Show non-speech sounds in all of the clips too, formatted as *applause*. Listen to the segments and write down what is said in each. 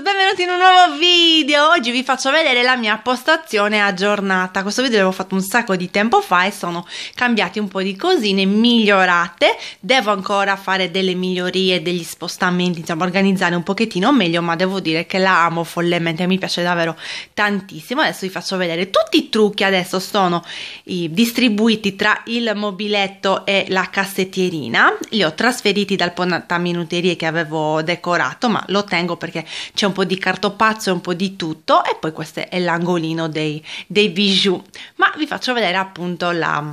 benvenuti in un nuovo video! Oggi vi faccio vedere la mia postazione aggiornata. Questo video l'avevo fatto un sacco di tempo fa e sono cambiate un po' di cosine, migliorate. Devo ancora fare delle migliorie, degli spostamenti, insomma organizzare un pochettino meglio, ma devo dire che la amo follemente, mi piace davvero tantissimo. Adesso vi faccio vedere tutti i trucchi, adesso sono distribuiti tra il mobiletto e la cassettierina. Li ho trasferiti dal portaminuterie che avevo decorato, ma lo tengo perché c'è c'è un po' di cartopazzo e un po' di tutto e poi questo è l'angolino dei, dei bijou. Ma vi faccio vedere appunto la,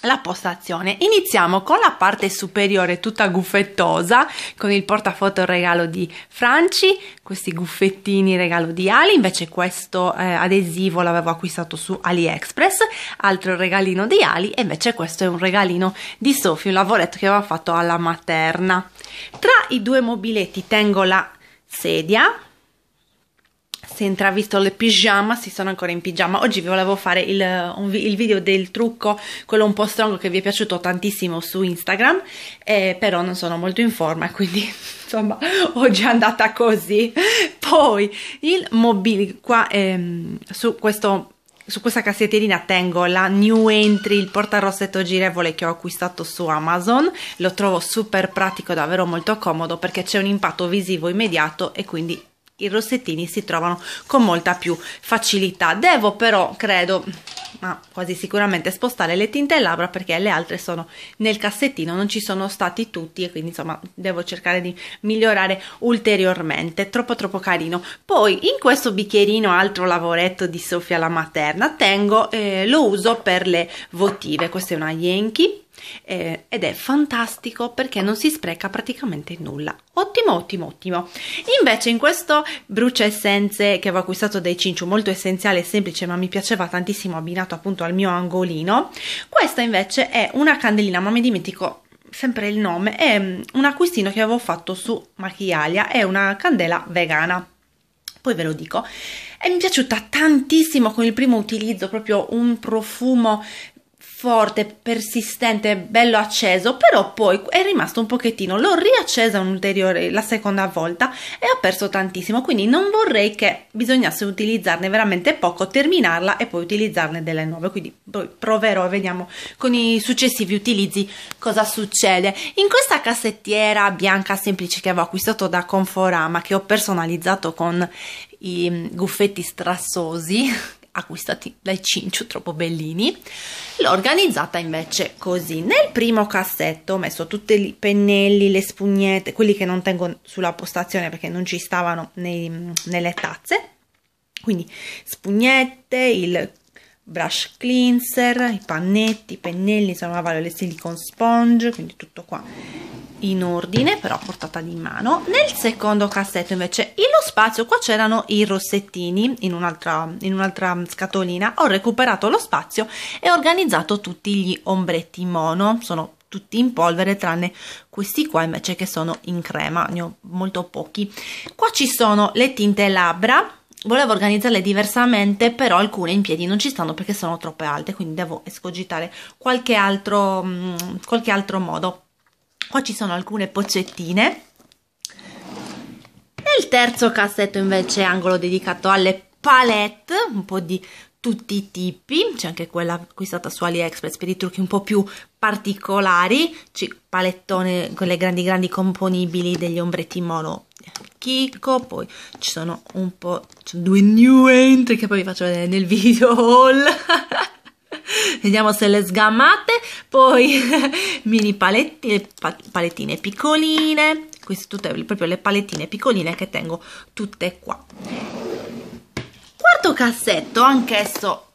la postazione. Iniziamo con la parte superiore tutta guffettosa con il portafoto regalo di Franci, questi guffettini regalo di Ali, invece questo eh, adesivo l'avevo acquistato su AliExpress, altro regalino di Ali e invece questo è un regalino di Sophie un lavoretto che aveva fatto alla materna. Tra i due mobiletti tengo la sedia se intravisto le pigiama, si sono ancora in pigiama. Oggi vi volevo fare il, vi, il, video del trucco, quello un po' strongo che vi è piaciuto tantissimo su Instagram, eh, però non sono molto in forma, *laughs* quindi insomma oggi è andata così. Poi il mobile, qua ehm, su questo su questa cassetterina tengo la New Entry, il porta rossetto girevole che ho acquistato su Amazon, lo trovo super pratico, davvero molto comodo perché c'è un impatto visivo immediato e quindi i rossettini si trovano con molta più facilità. Devo però, credo, ma quasi sicuramente spostare le tinte e labbra perché le altre sono nel cassettino, non ci sono stati tutti e quindi insomma devo cercare di migliorare ulteriormente, troppo troppo carino. Poi in questo bicchierino, altro lavoretto di Sofia la Materna, tengo, eh, lo uso per le votive, questa è una Yankee eh, ed è fantastico perché non si spreca praticamente nulla. Ottimo, ottimo, ottimo. Invece in questo brucia essenze che avevo acquistato dai Cinciu, molto essenziale e semplice, ma mi piaceva tantissimo abbinato appunto al mio angolino, questa invece è una candelina, ma mi dimentico sempre il nome, è mm, un acquistino che avevo fatto su Machialia, è una candela vegana. Poi ve lo dico, e mi è piaciuta tantissimo con il primo utilizzo, proprio un profumo forte, persistente, bello acceso, però poi è rimasto un pochettino, l'ho riaccesa un'ulteriore la seconda volta e ha perso tantissimo, quindi non vorrei che bisognasse utilizzarne veramente poco, terminarla e poi utilizzarne delle nuove, quindi poi proverò e vediamo con i successivi utilizzi cosa succede. In questa cassettiera bianca semplice che avevo acquistato da Conforama, che ho personalizzato con i mm, guffetti strassosi *laughs* acquistati dai cinci troppo bellini. L'ho organizzata invece così. Nel primo cassetto ho messo tutti i pennelli, le spugnette, quelli che non tengo sulla postazione perché non ci stavano nei, nelle tazze. Quindi spugnette, il brush cleanser, i pannetti, i pennelli, sono lavare le silicone sponge, quindi tutto qua in ordine, però portata di mano. Nel secondo cassetto invece, in lo spazio, qua c'erano i rossettini in un'altra, un scatolina, ho recuperato lo spazio e ho organizzato tutti gli ombretti mono, sono tutti in polvere tranne questi qua invece che sono in crema, ne ho molto pochi. Qua ci sono le tinte labbra, volevo organizzarle diversamente, però alcune in piedi non ci stanno perché sono troppo alte, quindi devo escogitare qualche altro, mm, qualche altro modo. Qua ci sono alcune pocettine Nel terzo cassetto invece angolo dedicato alle palette, un po' di tutti i tipi, c'è anche quella acquistata su AliExpress per i trucchi un po' più particolari, palettone con le grandi grandi componibili degli ombretti mono chicco, poi ci sono un po', sono due new entry che poi vi faccio vedere nel *laughs* video haul, vediamo se le sgamate, poi *laughs* mini paletti, palettine piccoline, queste tutte proprio le palettine piccoline che tengo tutte qua quarto cassetto, anch'esso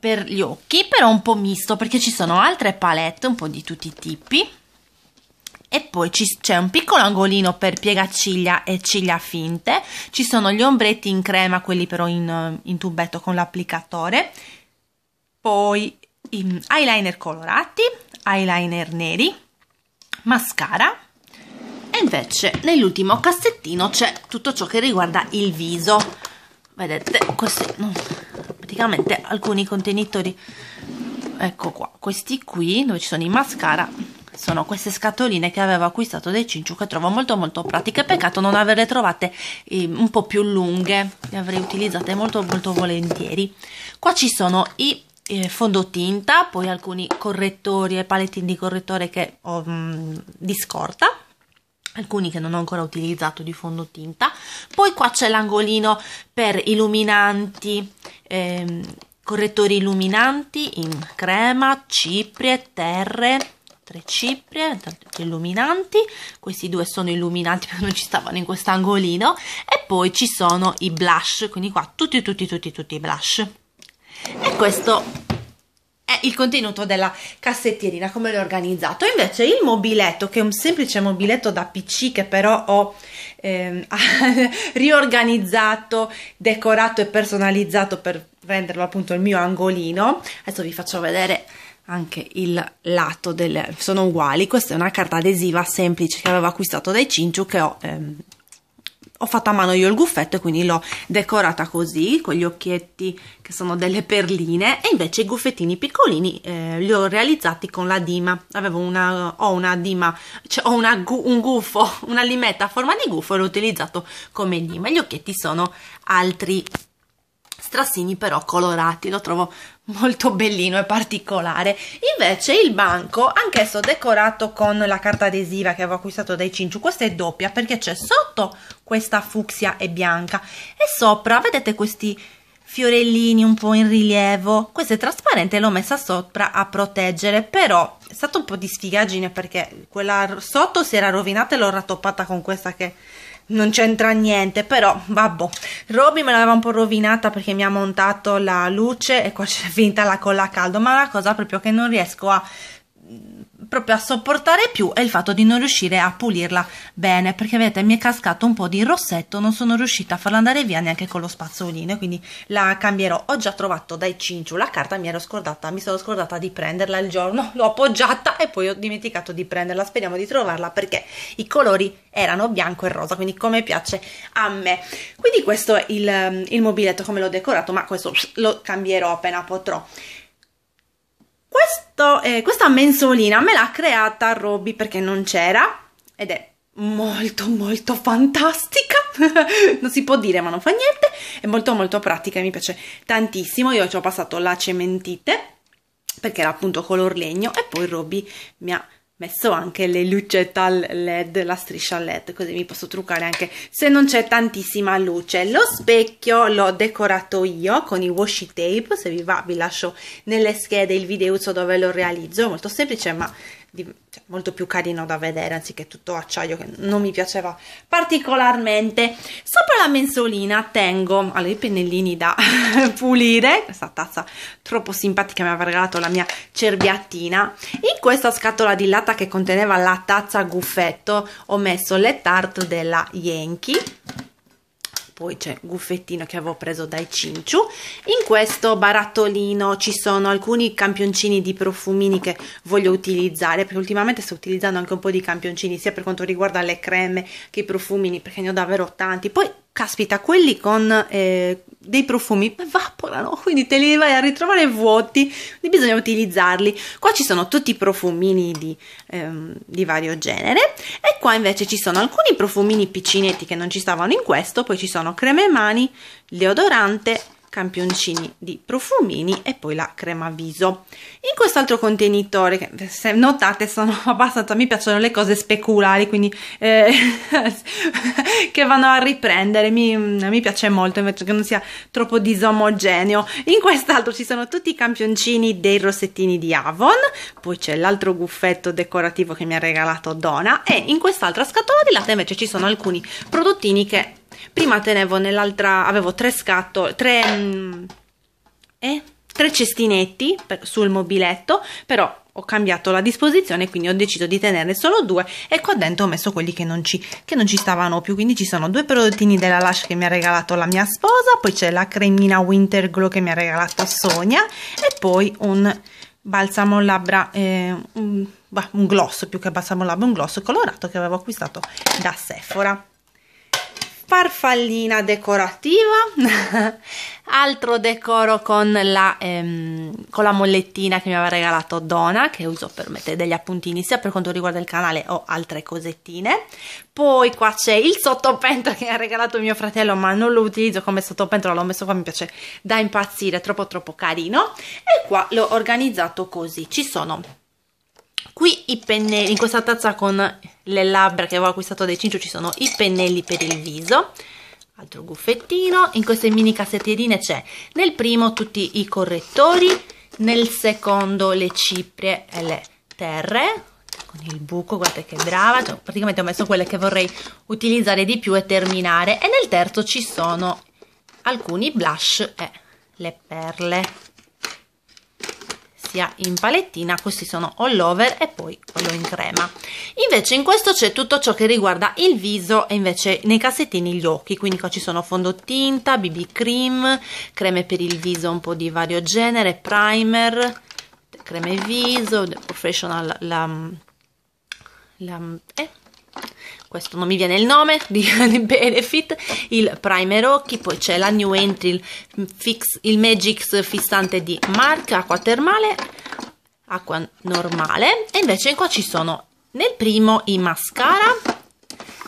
per gli occhi, però un po' misto perché ci sono altre palette, un po' di tutti i tipi. E poi c'è un piccolo angolino per piegaciglia e ciglia finte. Ci sono gli ombretti in crema, quelli però in, in tubetto con l'applicatore. Poi eyeliner colorati, eyeliner neri, mascara. E invece nell'ultimo cassettino c'è tutto ciò che riguarda il viso vedete questi praticamente alcuni contenitori ecco qua questi qui dove ci sono i mascara sono queste scatoline che avevo acquistato dai Cinciu che trovo molto molto pratiche peccato non averle trovate eh, un po' più lunghe le avrei utilizzate molto molto volentieri qua ci sono i eh, fondotinta poi alcuni correttori e palettini di correttore che ho mh, mm, di scorta alcuni che non ho ancora utilizzato di fondotinta poi qua c'è l'angolino per illuminanti ehm, correttori illuminanti in crema, ciprie, terre tre ciprie, illuminanti questi due sono illuminanti *laughs* perché non ci stavano in quest'angolino e poi ci sono i blush quindi qua tutti tutti tutti tutti i blush e questo è il contenuto della cassettierina, come l'ho organizzato. Invece il mobiletto, che è un semplice mobiletto da PC che però ho ehm, *laughs* riorganizzato, decorato e personalizzato per renderlo appunto il mio angolino. Adesso vi faccio vedere anche il lato del sono uguali questa è una carta adesiva semplice che avevo acquistato dai Cinchu che ho ehm, ho fatto a mano io il guffetto e quindi l'ho decorata così con gli occhietti che sono delle perline e invece i guffettini piccolini eh, li ho realizzati con la dima avevo una ho una dima cioè ho una, un gufo *laughs* una limetta a forma di gufo e l'ho utilizzato come dima gli occhietti sono altri strassini però colorati, lo trovo molto bellino e particolare. Invece il banco, anch'esso decorato con la carta adesiva che avevo acquistato dai Cinciu, questa è doppia perché c'è sotto questa fucsia e bianca e sopra, vedete questi fiorellini un po' in rilievo, questa è trasparente l'ho messa sopra a proteggere, però è stato un po' di sfigaggine perché quella sotto si era rovinata e l'ho rattoppata con questa che non c'entra niente, però vabbè. Roby me l'aveva un po' rovinata perché mi ha montato la luce e qua c'è *laughs* finita la colla a caldo, ma è una cosa proprio che non riesco a proprio a sopportare più è il fatto di non riuscire a pulirla bene perché vedete mi è cascato un po' di rossetto non sono riuscita a farla andare via neanche con lo spazzolino quindi la cambierò ho già trovato dai cinciu la carta mi ero scordata mi sono scordata di prenderla il giorno l'ho appoggiata e poi ho dimenticato di prenderla speriamo di trovarla perché i colori erano bianco e rosa quindi come piace a me quindi questo è il, il mobiletto come l'ho decorato ma questo lo cambierò appena potrò questo, eh, questa mensolina me l'ha creata Robby perché non c'era ed è molto molto fantastica *laughs* non si può dire ma non fa niente è molto molto pratica e mi piace tantissimo io ci ho passato la cementite perché era appunto color legno e poi Robby mi ha messo anche le lucetta led, la striscia led, così mi posso truccare anche se non c'è tantissima luce. Lo specchio l'ho decorato io con i washi tape, se vi va vi lascio nelle schede il video dove lo realizzo, è molto semplice ma di, cioè, molto più carino da vedere anziché tutto acciaio che non mi piaceva particolarmente. Sopra la mensolina tengo allora, i pennellini da *laughs* pulire, questa tazza troppo simpatica mi aveva regalato la mia cerbiattina. In questa scatola di latta che conteneva la tazza guffetto ho messo le tart della Yankee poi c'è Guffettino che avevo preso dai Cinciu. In questo barattolino ci sono alcuni campioncini di profumini che voglio utilizzare, perché ultimamente sto utilizzando anche un po' di campioncini, sia per quanto riguarda le creme che i profumini, perché ne ho davvero tanti. Poi caspita, quelli con eh, dei profumi evaporano, quindi te li vai a ritrovare vuoti, quindi bisogna utilizzarli. Qua ci sono tutti i profumini di, ehm, di, vario genere e qua invece ci sono alcuni profumini piccinetti che non ci stavano in questo, poi ci sono creme mani, deodorante, campioncini di profumini e poi la crema viso. In quest'altro contenitore, che eh, se notate sono *laughs* abbastanza, mi piacciono le cose speculari, quindi eh, *laughs* che vanno a riprendere, mi, mm, mi, piace molto invece che non sia troppo disomogeneo. In quest'altro ci sono tutti i campioncini dei rossettini di Avon, poi c'è l'altro guffetto decorativo che mi ha regalato Donna e in quest'altra scatola di latte invece ci sono alcuni prodottini che prima tenevo nell'altra, avevo tre scatole tre, mm, eh, tre cestinetti per, sul mobiletto, però ho cambiato la disposizione quindi ho deciso di tenerne solo due e qua dentro ho messo quelli che non, ci, che non ci, stavano più quindi ci sono due prodottini della Lush che mi ha regalato la mia sposa poi c'è la cremina Winter Glow che mi ha regalato Sonia e poi un balsamo labbra eh, un, bah, un gloss più che balsamo labbra un gloss colorato che avevo acquistato da Sephora farfallina decorativa, *laughs* altro decoro con la, ehm, con la, mollettina che mi aveva regalato Donna, che uso per mettere degli appuntini sia per quanto riguarda il canale o altre cosettine. Poi qua c'è il sottopentola che ha regalato mio fratello, ma non lo utilizzo come sottopentola, l'ho messo qua, mi piace da impazzire, è troppo troppo carino. E qua l'ho organizzato così, ci sono qui i pennelli, in questa tazza con le labbra che avevo acquistato dai Cincio ci sono i pennelli per il viso altro buffettino, in queste mini cassettierine c'è nel primo tutti i correttori, nel secondo le ciprie e le terre, con il buco, guardate che brava, cioè, praticamente ho messo quelle che vorrei utilizzare di più e terminare, e nel terzo ci sono alcuni blush e le perle sia in palettina, questi sono all over e poi quello in crema. Invece in questo c'è tutto ciò che riguarda il viso e invece nei cassettini gli occhi, quindi qua ci sono fondotinta, BB cream, creme per il viso un po' di vario genere, primer, creme viso, professional, la, la, eh, questo non mi viene il nome *laughs* di, Benefit, il primer occhi, poi c'è la New Entry, il, fix, il Magix fissante di Mark, acqua termale, acqua normale e invece qua ci sono nel primo i mascara,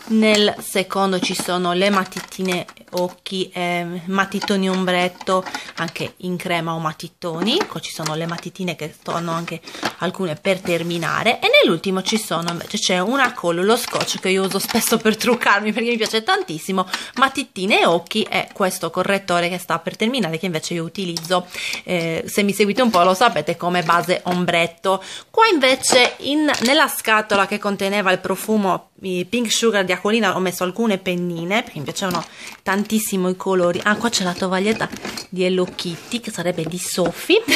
nel secondo ci sono le matitine occhi eh, matitoni ombretto anche in crema o matitoni ecco ci sono le matitine che sono anche alcune per terminare e nell'ultimo ci sono invece c'è una col lo scotch che io uso spesso per truccarmi perché mi piace tantissimo matitine e occhi e questo correttore che sta per terminare che invece io utilizzo eh, se mi seguite un po' lo sapete come base ombretto qua invece in, nella scatola che conteneva il profumo i Pink Sugar di Aquolina ho messo alcune pennine perché mi piacevano tantissimo i colori ah qua c'è la tovaglietta di Hello Kitty che sarebbe di Sophie *laughs*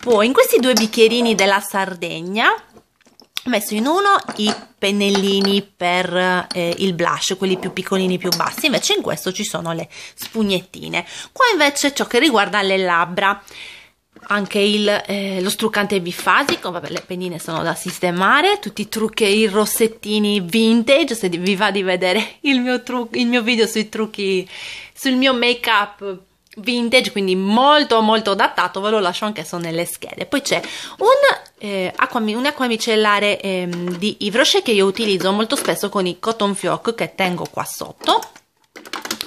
poi in questi due bicchierini della Sardegna ho messo in uno i pennellini per eh, il blush, quelli più piccolini, più bassi, invece in questo ci sono le spugnettine. Qua invece ciò che riguarda le labbra, anche il, eh, lo struccante bifasico, vabbè le pennine sono da sistemare, tutti i trucchi e i rossettini vintage, se vi va di vedere *laughs* il mio, truc- il mio video sui trucchi, sul mio make up vintage, quindi molto molto adattato, ve lo lascio anche solo nelle schede. Poi c'è un, eh, acqua, un acqua micellare ehm, di Yves Rocher che io utilizzo molto spesso con i cotton fioc che tengo qua sotto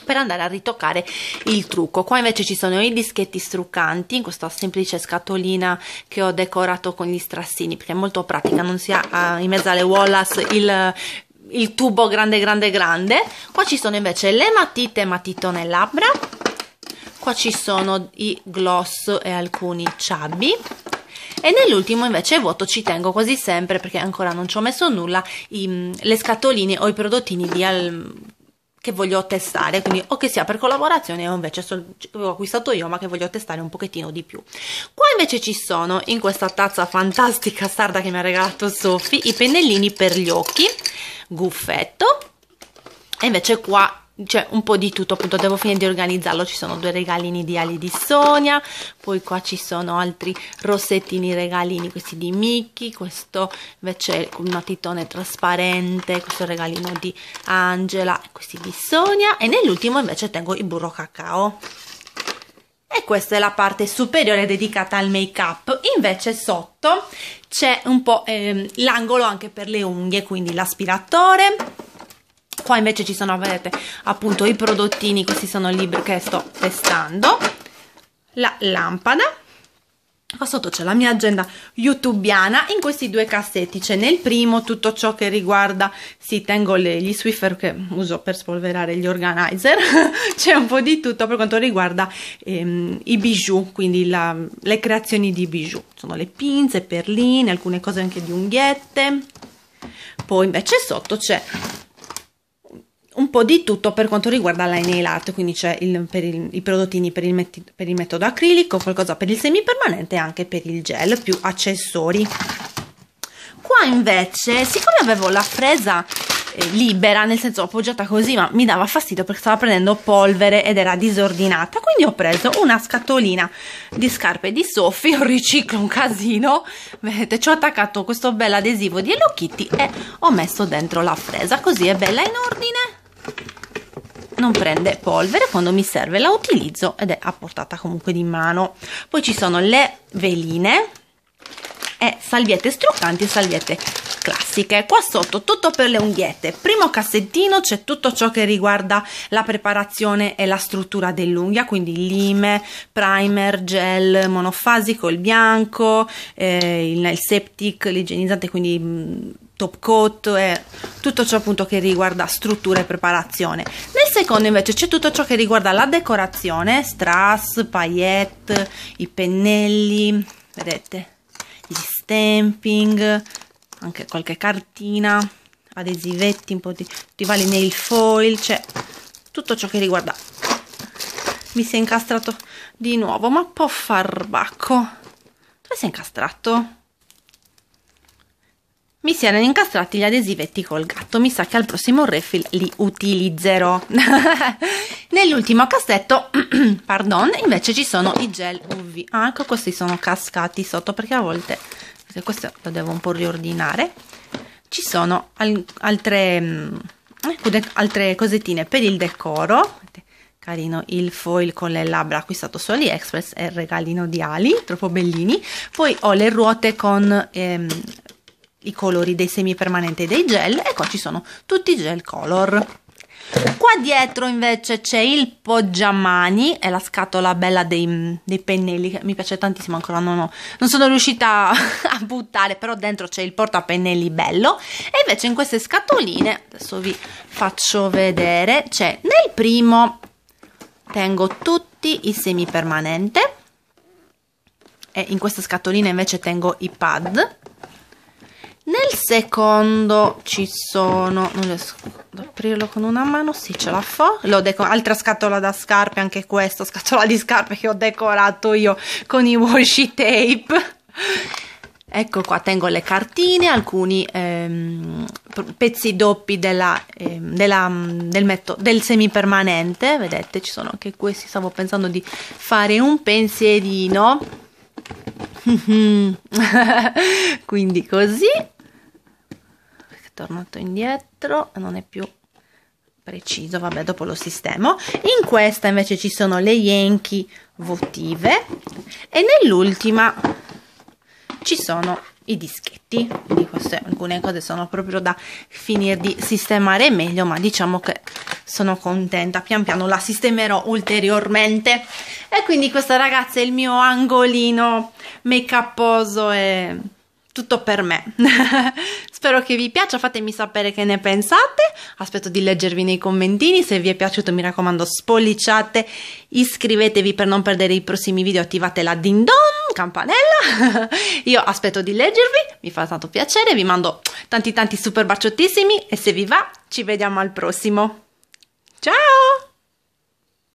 per andare a ritoccare il trucco qua invece ci sono i dischetti struccanti in questa semplice scatolina che ho decorato con gli strassini perché è molto pratica non si ha ah, in mezzo alle Wallace il il tubo grande grande grande qua ci sono invece le matite matitone labbra qua ci sono i gloss e alcuni chubby e nell'ultimo invece vuoto ci tengo quasi sempre perché ancora non ci ho messo nulla i, le scatoline o i prodottini di, al, che voglio testare, quindi o che sia per collaborazione o invece sol- ho acquistato io ma che voglio testare un pochettino di più. Qua invece ci sono in questa tazza fantastica sarda che mi ha regalato Sofì i pennellini per gli occhi, guffetto, e invece qua c'è cioè, un po' di tutto, appunto devo finire di organizzarlo, ci sono due regalini di Ali di Sonia, poi qua ci sono altri rossettini regalini, questi di Mickey, questo invece con un matitone trasparente, questo regalino di Angela, questi di Sonia e nell'ultimo invece tengo il burro cacao. E questa è la parte superiore dedicata al make up, invece sotto c'è un po' ehm, l'angolo anche per le unghie, quindi l'aspiratore, Qua invece ci sono, vedete, appunto i prodottini, questi sono i libri che sto testando. La lampada. Qua sotto c'è la mia agenda youtubiana, in questi due cassetti c'è nel primo tutto ciò che riguarda, sì tengo le, gli Swiffer che uso per spolverare gli organizer, *laughs* c'è un po' di tutto per quanto riguarda ehm, i bijou, quindi la, le creazioni di bijou, sono le pinze, perline, alcune cose anche di unghiette, poi invece sotto c'è un po' di tutto per quanto riguarda la nail art, quindi c'è il, per il, i prodottini per il, metti, per il metodo acrilico, qualcosa per il semipermanente e anche per il gel, più accessori. Qua invece, siccome avevo la presa eh, libera, nel senso appoggiata così, ma mi dava fastidio perché stava prendendo polvere ed era disordinata. Quindi ho preso una scatolina di scarpe di Sofì, *laughs* ho riciclo un casino, vedete, ci ho attaccato questo bel adesivo di Hello Kitty e ho messo dentro la fresa, così è bella in ordine non prende polvere, quando mi serve la utilizzo ed è a portata comunque di mano. Poi ci sono le veline e salviette struccanti e salviette classiche. Qua sotto tutto per le unghiette. Primo cassettino c'è tutto ciò che riguarda la preparazione e la struttura dell'unghia, quindi lime, primer, gel monofasico, il bianco, eh, il, il, septic, l'igienizzante, quindi mh, mm, top coat e tutto ciò appunto che riguarda struttura e preparazione secondo invece c'è tutto ciò che riguarda la decorazione, strass, paillette, i pennelli, vedete, gli stamping, anche qualche cartina, adesivetti, un po' di tutti i vari nail foil, cioè tutto ciò che riguarda. Mi si è incastrato di nuovo, ma può far bacco. Dove si è incastrato? Mi si erano incastrati gli adesivetti col gatto, mi sa che al prossimo refill li utilizzerò. *laughs* Nell'ultimo cassetto, *clears throat* pardon, invece ci sono i gel UV. Ah, ecco questi sono cascati sotto perché a volte, perché questo lo devo un po' riordinare. Ci sono al, altre, mm, eh, altre cosettine per il decoro. Carino il foil con le labbra acquistato su AliExpress e il regalino di Ali, troppo bellini. Poi ho le ruote con ehm, i colori dei semi permanenti e dei gel e qua ci sono tutti i gel color qua dietro invece c'è il poggiamani è la scatola bella dei, dei pennelli che mi piace tantissimo ancora non, ho, non sono riuscita *laughs* a buttare però dentro c'è il portapennelli bello e invece in queste scatoline adesso vi faccio vedere c'è nel primo tengo tutti i semi permanente e in questa scatolina invece tengo i pad nel secondo ci sono... Non riesco ad aprirlo con una mano. Sì, ce la fa. L'ho decorato. Altra scatola da scarpe, anche questa scatola di scarpe che ho decorato io con i washi tape. Ecco qua tengo le cartine, alcuni ehm, pezzi doppi della, ehm, della, mm, del, metto, del semipermanente, vedete ci sono anche questi, stavo pensando di fare un pensierino, *laughs* quindi così tornato indietro non è più preciso vabbè dopo lo sistemo in questa invece ci sono le Yankee votive e nell'ultima ci sono i dischetti quindi queste alcune cose sono proprio da finire di sistemare meglio ma diciamo che sono contenta pian piano la sistemerò ulteriormente e quindi questa ragazza è il mio angolino make uposo e tutto per me. *laughs* Spero che vi piaccia, fatemi sapere che ne pensate. Aspetto di leggervi nei commentini. Se vi è piaciuto, mi raccomando, spolliciate, iscrivetevi per non perdere i prossimi video, attivate la ding dong, campanella. *laughs* Io aspetto di leggervi, mi fa tanto piacere, vi mando tanti tanti super baciottissimi e se vi va, ci vediamo al prossimo. Ciao!